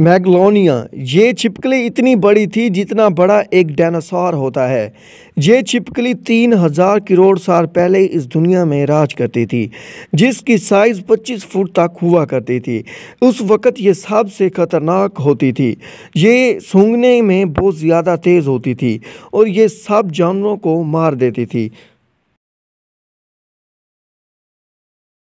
मैगलोनिया ये छिपकली इतनी बड़ी थी जितना बड़ा एक डायनासोर होता है ये छिपकली तीन हज़ार करोड़ साल पहले इस दुनिया में राज करती थी जिसकी साइज़ पच्चीस फुट तक हुआ करती थी उस वक़्त ये सबसे ख़तरनाक होती थी ये सूंघने में बहुत ज़्यादा तेज़ होती थी और ये सब जानवरों को मार देती थी